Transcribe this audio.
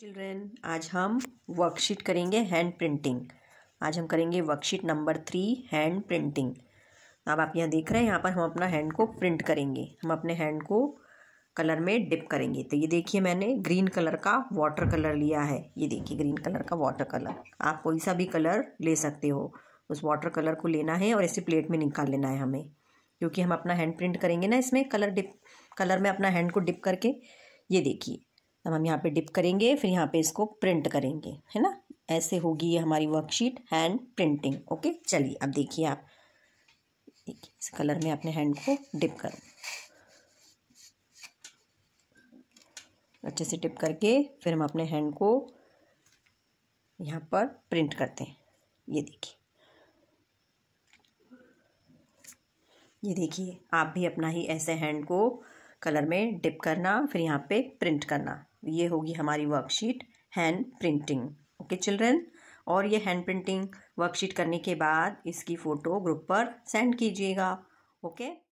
children आज हम worksheet करेंगे हैंड प्रिंटिंग आज हम करेंगे worksheet number three hand printing अब आप यहाँ देख रहे हैं यहाँ पर हम अपना हैंड को प्रिंट करेंगे हम अपने हैंड को कलर में डिप करेंगे तो ये देखिए मैंने ग्रीन कलर का वाटर कलर लिया है ये देखिए ग्रीन कलर का वाटर कलर आप कोई सा भी कलर ले सकते हो उस वाटर कलर को लेना है और इसे प्लेट में निकाल लेना है हमें क्योंकि हम अपना हैंड प्रिंट करेंगे ना इसमें कलर डिप कलर में अपना हैंड को डिप करके ये देखिए तब हम यहाँ पे डिप करेंगे फिर यहाँ पे इसको प्रिंट करेंगे है ना ऐसे होगी ये हमारी वर्कशीट हैंड प्रिंटिंग ओके चलिए अब देखिए आप देखिए इस कलर में अपने हैंड को डिप करो अच्छे से डिप करके फिर हम अपने हैंड को यहाँ पर प्रिंट करते हैं ये देखिए ये देखिए आप भी अपना ही ऐसे हैंड को कलर में डिप करना फिर यहाँ पे प्रिंट करना ये होगी हमारी worksheet hand printing okay children और ये हैंड प्रिंटिंग वर्कशीट करने के बाद इसकी फ़ोटो ग्रुप पर सेंड कीजिएगा ओके